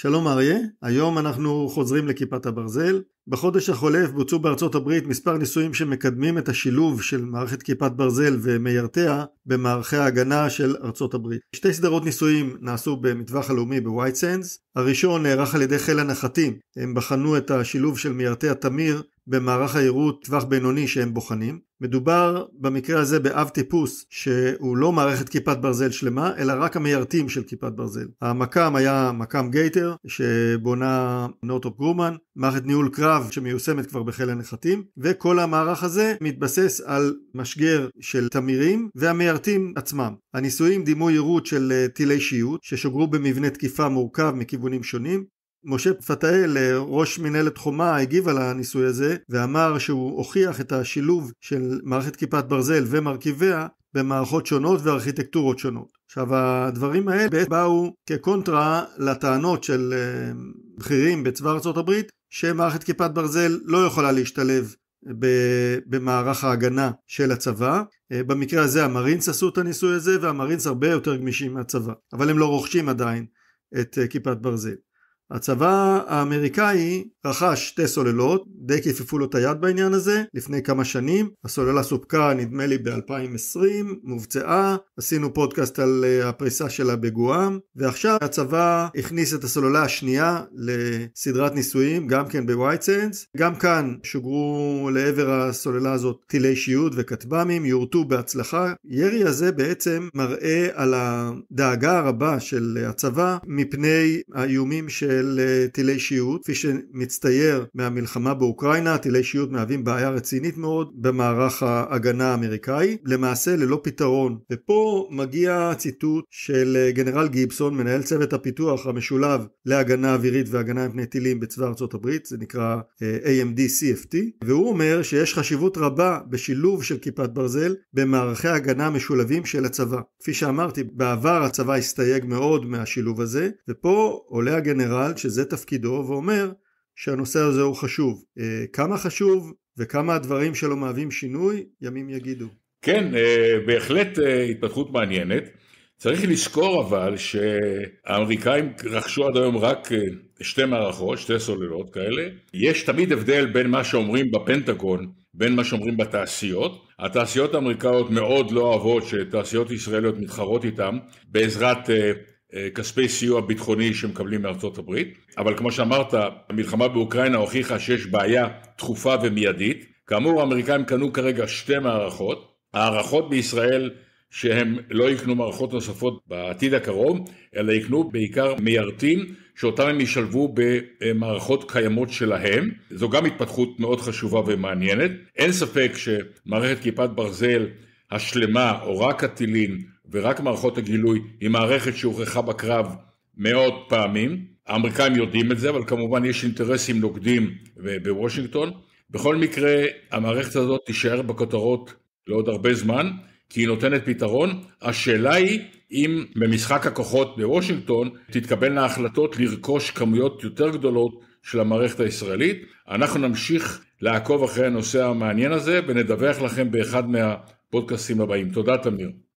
שלום אריה, היום אנחנו חוזרים לכיפת הברזל בחודש החולף בוצעו בארצות הברית מספר ניסויים שמקדמים את השילוב של מערכת כיפת ברזל ומיירטיה במערכי ההגנה של ארצות הברית. שתי סדרות ניסויים נעשו במטווח הלאומי בווייט סנדס. הראשון נערך על ידי חיל הנחתים. הם בחנו את השילוב של מיירטיה תמיר במערך העירות טווח בינוני שהם בוחנים. מדובר במקרה הזה באב טיפוס שהוא לא מערכת כיפת ברזל שלמה אלא רק המיירטים של כיפת ברזל. המקם היה מקם גייטר שבונה נוטופ גרומן, מערכת ניהול קרב קרב שמיושמת כבר בחיל הנחתים, וכל המערך הזה מתבסס על משגר של תמירים והמיירטים עצמם. הניסויים דימו יירוט של אה, טילי שיוט, ששוגרו במבנה תקיפה מורכב מכיוונים שונים, משה פתאל, אה, ראש מנהלת חומה, הגיב על הניסוי הזה ואמר שהוא הוכיח את השילוב של מערכת כיפת ברזל ומרכיביה במערכות שונות וארכיטקטורות שונות. עכשיו הדברים האלה באו כקונטרה לטענות של אה, בכירים בצבא ארה"ב שמערכת כיפת ברזל לא יכולה להשתלב במערך ההגנה של הצבא. אה, במקרה הזה המרינס עשו את הניסוי הזה והמרינס הרבה יותר גמישים מהצבא, אבל הם לא רוכשים עדיין את אה, כיפת ברזל. הצבא האמריקאי רכש שתי סוללות, די כיפפו לו את היד בעניין הזה לפני כמה שנים. הסוללה סופקה נדמה לי ב-2020, מובצעה, עשינו פודקאסט על אה, הפריסה שלה בגואם, ועכשיו הצבא הכניס את הסוללה השנייה לסדרת ניסויים, גם כן בווייט בווייטסנדס. גם כאן שוגרו לעבר הסוללה הזאת טילי אישיות וכטב"מים, יורטו בהצלחה. ירי הזה בעצם מראה על הדאגה הרבה של הצבא מפני האיומים של... של טילי שיעוט, כפי שמצטייר מהמלחמה באוקראינה, טילי שיעוט מהווים בעיה רצינית מאוד במערך ההגנה האמריקאי, למעשה ללא פתרון. ופה מגיע ציטוט של אה, גנרל גיבסון, מנהל צוות הפיתוח המשולב להגנה אווירית והגנה מפני טילים בצבא ארצות הברית, זה נקרא אה, AMD-CFT, והוא אומר שיש חשיבות רבה בשילוב של כיפת ברזל במערכי הגנה משולבים של הצבא. כפי שאמרתי, בעבר הצבא הסתייג מאוד מהשילוב הזה, ופה עולה הגנרל בכלל שזה תפקידו ואומר שהנושא הזה הוא חשוב. אה, כמה חשוב וכמה הדברים שלו מהווים שינוי, ימים יגידו. כן, אה, בהחלט אה, התפתחות מעניינת. צריך לזכור אבל שהאמריקאים רכשו עד היום רק שתי מערכות, שתי סוללות כאלה. יש תמיד הבדל בין מה שאומרים בפנטגון בין מה שאומרים בתעשיות. התעשיות האמריקאיות מאוד לא אוהבות שתעשיות ישראליות מתחרות איתן בעזרת אה, כספי סיוע ביטחוני שמקבלים מארצות הברית, אבל כמו שאמרת, המלחמה באוקראינה הוכיחה שיש בעיה דחופה ומיידית. כאמור, האמריקאים קנו כרגע שתי מערכות. הערכות בישראל שהם לא יקנו מערכות נוספות בעתיד הקרוב, אלא יקנו בעיקר מיירטים שאותם הם ישלבו במערכות קיימות שלהם. זו גם התפתחות מאוד חשובה ומעניינת. אין ספק שמערכת כיפת ברזל השלמה, או רק הטילים, ורק מערכות הגילוי היא מערכת שהוכחה בקרב מאות פעמים. האמריקאים יודעים את זה, אבל כמובן יש אינטרסים נוגדים בוושינגטון. בכל מקרה, המערכת הזאת תישאר בכותרות לעוד הרבה זמן, כי היא נותנת פתרון. השאלה היא אם במשחק הכוחות בוושינגטון תתקבלנה החלטות לרכוש כמויות יותר גדולות של המערכת הישראלית. אנחנו נמשיך לעקוב אחרי הנושא המעניין הזה ונדווח לכם באחד מהפודקאסים הבאים. תודה, תמיר.